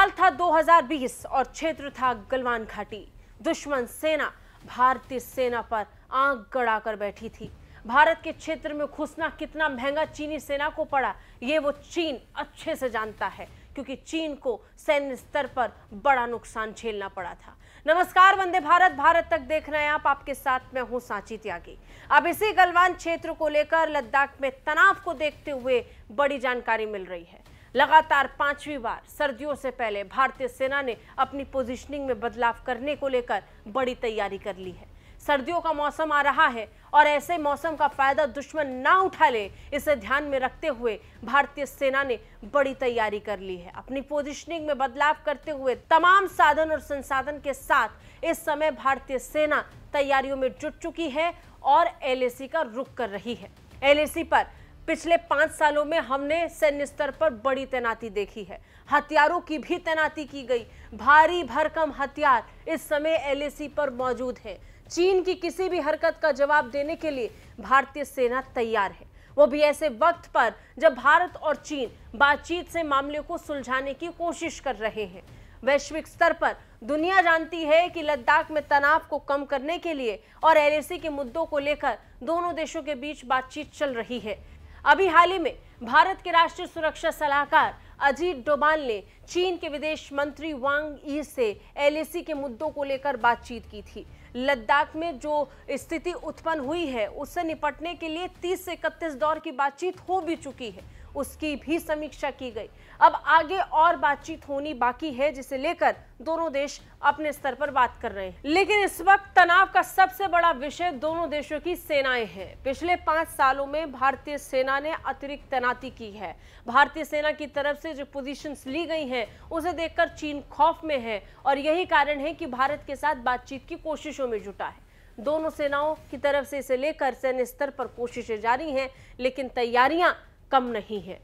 साल था 2020 और क्षेत्र था गलवान घाटी दुश्मन सेना भारतीय सेना पर आंख गड़ाकर बैठी थी भारत के क्षेत्र में घुसना कितना महंगा चीनी सेना को पड़ा ये वो चीन अच्छे से जानता है क्योंकि चीन को सैन्य स्तर पर बड़ा नुकसान झेलना पड़ा था नमस्कार वंदे भारत भारत तक देख रहे हैं आप आपके साथ मैं हूं सांची त्यागी अब इसी गलवान क्षेत्र को लेकर लद्दाख में तनाव को देखते हुए बड़ी जानकारी मिल रही है लगातार पांचवी बार सर्दियों से पहले भारतीय सेना ने अपनी पोजीशनिंग में बदलाव करने को लेकर बड़ी तैयारी कर ली है सर्दियों का मौसम आ रहा है और ऐसे मौसम का फायदा दुश्मन ना उठा ले इसे ध्यान में रखते हुए भारतीय सेना ने बड़ी तैयारी कर ली है अपनी पोजिशनिंग में बदलाव करते हुए तमाम साधन और संसाधन के साथ इस समय भारतीय सेना तैयारियों में जुट चुकी है और एलएसी का रुख कर रही है एलएसी पर पिछले पांच सालों में हमने सैन्य स्तर पर बड़ी तैनाती देखी है हथियारों की भी तैनाती की गई भारी भरकम हथियार इस समय एलएसी पर मौजूद है चीन की किसी भी हरकत का जवाब देने के लिए भारतीय सेना तैयार है वो भी ऐसे वक्त पर जब भारत और चीन बातचीत से मामले को सुलझाने की कोशिश कर रहे हैं वैश्विक स्तर पर दुनिया जानती है कि लद्दाख में तनाव को कम करने के लिए और एलएसी के मुद्दों को लेकर दोनों देशों के बीच बातचीत चल रही है अभी हाल ही में भारत के राष्ट्रीय सुरक्षा सलाहकार अजीत डोभाल ने चीन के विदेश मंत्री वांग ई से एलएसी के मुद्दों को लेकर बातचीत की थी लद्दाख में जो स्थिति उत्पन्न हुई है उससे निपटने के लिए 30 से इकतीस दौर की बातचीत हो भी चुकी है उसकी भी समीक्षा की गई अब आगे और बातचीत होनी बाकी है जिसे लेकर दोनों देश अपने स्तर पर बात कर रहे हैं लेकिन इस वक्त तनाव का सबसे बड़ा विषय दोनों देशों की सेनाएं हैं पिछले पांच सालों में भारतीय सेना ने अतिरिक्त तैनाती की है भारतीय सेना की तरफ से जो पोजीशंस ली गई हैं उसे देखकर चीन खौफ में है और यही कारण है कि भारत के साथ बातचीत की कोशिशों में जुटा है दोनों सेनाओं की तरफ से इसे लेकर सैन्य स्तर पर कोशिशें जारी हैं लेकिन तैयारियां कम नहीं है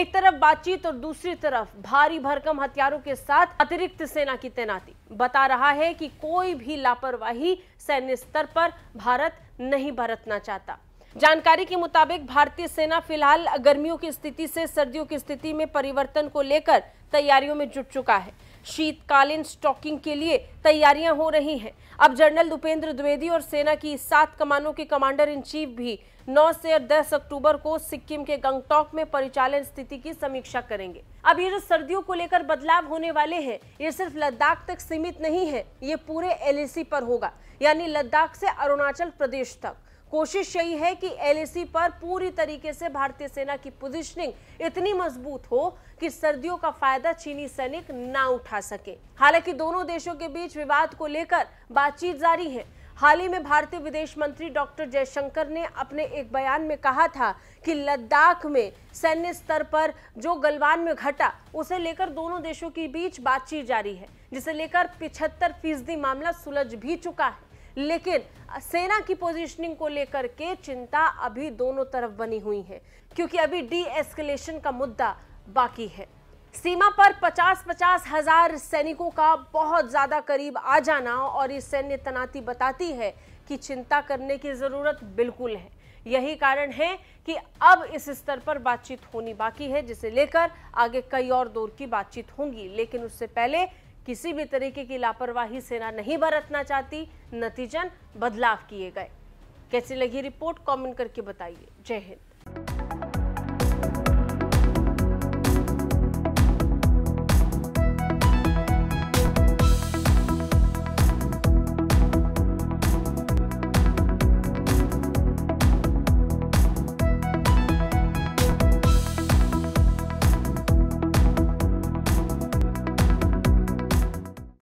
एक तरफ बातचीत और दूसरी तरफ भारी भरकम हथियारों के साथ अतिरिक्त सेना की तैनाती बता रहा है कि कोई भी लापरवाही सैन्य स्तर पर भारत नहीं बरतना चाहता जानकारी के मुताबिक भारतीय सेना फिलहाल गर्मियों की स्थिति से सर्दियों की स्थिति में परिवर्तन को लेकर तैयारियों में जुट चुका है शीतकालीन स्टॉकिंग के लिए तैयारियां हो रही हैं अब जनरल उपेंद्र द्विवेदी और सेना की सात कमानों के कमांडर इन चीफ भी 9 से 10 अक्टूबर को सिक्किम के गंगटोक में परिचालन स्थिति की समीक्षा करेंगे अब ये जो सर्दियों को लेकर बदलाव होने वाले हैं ये सिर्फ लद्दाख तक सीमित नहीं है ये पूरे एलएसी पर होगा यानी लद्दाख से अरुणाचल प्रदेश तक कोशिश यही है कि एलएसी पर पूरी तरीके से भारतीय सेना की पोजीशनिंग इतनी मजबूत हो कि सर्दियों का फायदा चीनी सैनिक ना उठा सके हालांकि दोनों देशों के बीच विवाद को लेकर बातचीत जारी है हाल ही में भारतीय विदेश मंत्री डॉक्टर जयशंकर ने अपने एक बयान में कहा था कि लद्दाख में सैन्य स्तर पर जो गलवान में घटा उसे लेकर दोनों देशों के बीच बातचीत जारी है जिसे लेकर पिछहत्तर फीसदी मामला सुलझ भी चुका है लेकिन सेना की पोजीशनिंग को लेकर के चिंता अभी दोनों तरफ बनी हुई है क्योंकि अभी डी एस्केलेशन का मुद्दा बाकी है सीमा पर 50-50 हजार सैनिकों का बहुत ज़्यादा करीब आ जाना और ये सैन्य तैनाती बताती है कि चिंता करने की ज़रूरत बिल्कुल है यही कारण है कि अब इस स्तर पर बातचीत होनी बाकी है जिसे लेकर आगे कई और दौर की बातचीत होंगी लेकिन उससे पहले किसी भी तरीके की लापरवाही सेना नहीं बरतना चाहती नतीजन बदलाव किए गए कैसी लगी रिपोर्ट कमेंट करके बताइए जय हिंद